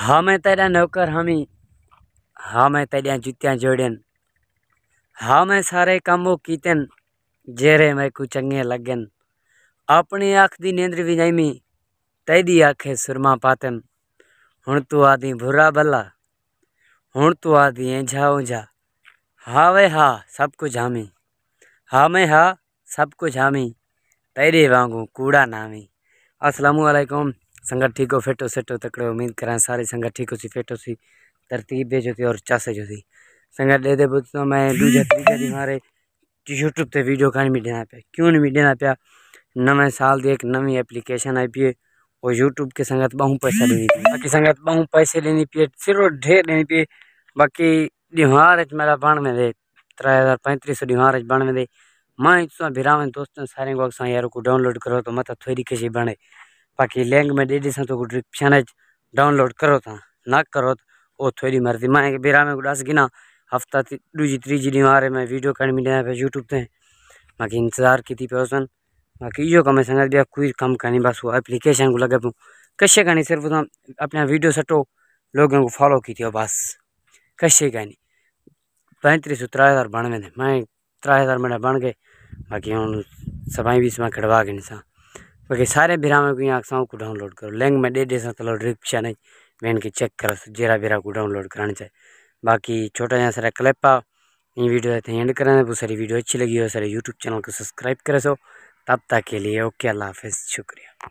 हमें तेरा नौकर हमी हमें तेरिया जूतियाँ हा हमें सारे कामों कीतन जेरे मैं कु चंगे लगन अपनी अख दी नींद भी जामी तेरी आखे सुरमा पातन हूँ तू आदि बुरा भला हूँ तू आदि ए ओझा हा वे हा सब कुछ हामी हा मैं हा सब कुछ हामी तेरे वांगू कूड़ा नामी असलकुम संगत फिट हो फेटो हो तकड़े उम्मीद करा सारी ठीक हो सी फेटो सी तरतीब जो थी और चासे जो थी संगत दे दे तो मैं दूजे तीजे दिन हमारे यूट्यूब से वीडियो कान भी देना पे क्यों नहीं देना पे नवे साल दी एक नवी एप्लीकेशन आई पी और यूट्यूब के संगत बहु पैसा देनी पी बाकी संगत बहु पैसे लेनी पिए सिरो ढेर देनी पिए बाकी दिवार मेरा बण में दे त्रै हज़ार पैंतीस सौ दिहार बण में दे मैं तुम दोस्तों सारे को यार को डाउनलोड करो तो मत थोड़ी किसी बने बाकी लिंक में दे दिसा तो डिस्क्रिप्शन डाउनलोड करो था ना करो वो थोड़ी मर्जी माए बेरा में डास गिना हफ्ता दूजी तीजी डी वारे में वीडियो कर मिले पे यूट्यूब ते बाकी इंतजार की थी पे बाकी इो कम संगत भी कोई कम करनी बस वो एप्लीकेशन को लगे पो कशे करनी सिर्फ तुम अपना वीडियो सटो लोगों को फॉलो की थी बस कशे कहनी पैंतीस सौ त्रा हज़ार बन में मैं त्रा हज़ार मेरा बन गए बाकी हूँ सबाई भी इसमें कड़वा गए सा बाकी सारे बिराम यहाँ अक्साओं को डाउनलोड करो लिंक में डेढ़ सौ तलो रिक्शा नहीं वेन के चेक करो जेरा बिरा को डाउनलोड कराना चाहिए बाकी छोटा जहाँ सारा क्लिप आ ये वीडियो है एंड करें बहुत सारी वीडियो अच्छी लगी हो सारे यूट्यूब चैनल को सब्सक्राइब करे सो तब तक के लिए ओके अल्लाह हाफिज़ शुक्रिया